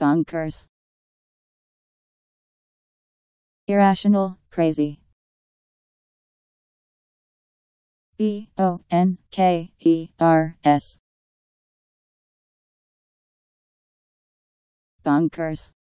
Bonkers. Irrational, crazy. B O N K E R S. Bonkers.